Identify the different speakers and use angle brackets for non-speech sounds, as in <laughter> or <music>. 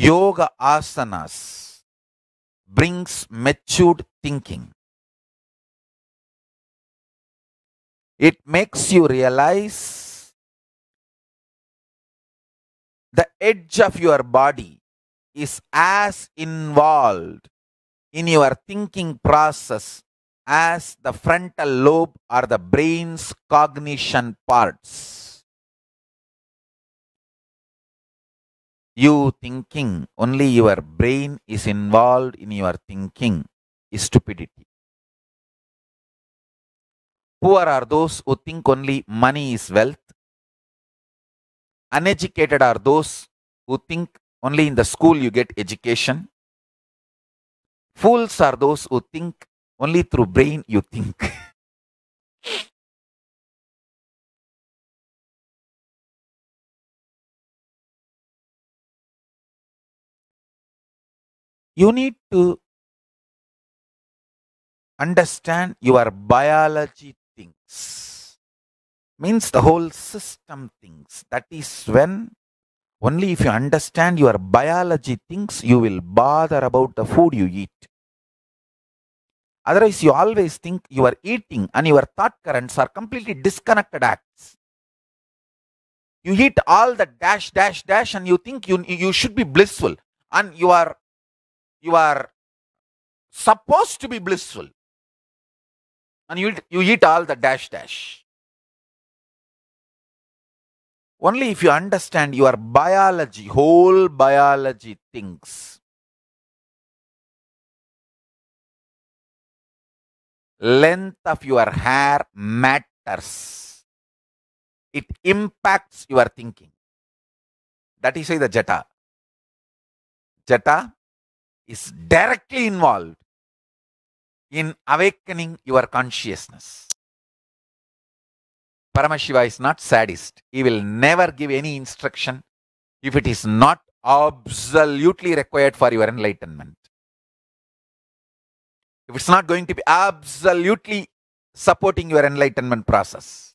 Speaker 1: Yoga
Speaker 2: asanas brings matured thinking.
Speaker 1: It makes you realize the edge of your body
Speaker 2: is as involved in your thinking process as the frontal lobe or the brain's cognition parts.
Speaker 1: you thinking, only your brain is involved in your thinking, is stupidity.
Speaker 2: Poor are those who think only money is wealth. Uneducated are those who think only in the school you
Speaker 1: get education. Fools are those who think only through brain you think. <laughs> you need to understand your biology thinks means the whole
Speaker 2: system thinks that is when only if you understand your biology thinks you will bother about the food you eat otherwise you always think you are eating and your thought currents are completely disconnected acts you eat all the dash dash dash and you think you you should be blissful
Speaker 1: and you are you are supposed to be blissful and you, you eat all the dash dash. Only if you understand your biology, whole biology thinks. Length of your hair matters. It impacts your thinking. That is why the jata. Jata is directly involved in awakening
Speaker 2: your consciousness. Paramashiva is not sadist. He will never give any instruction if it is not absolutely required for your enlightenment. If it's not going to be
Speaker 1: absolutely supporting your enlightenment process.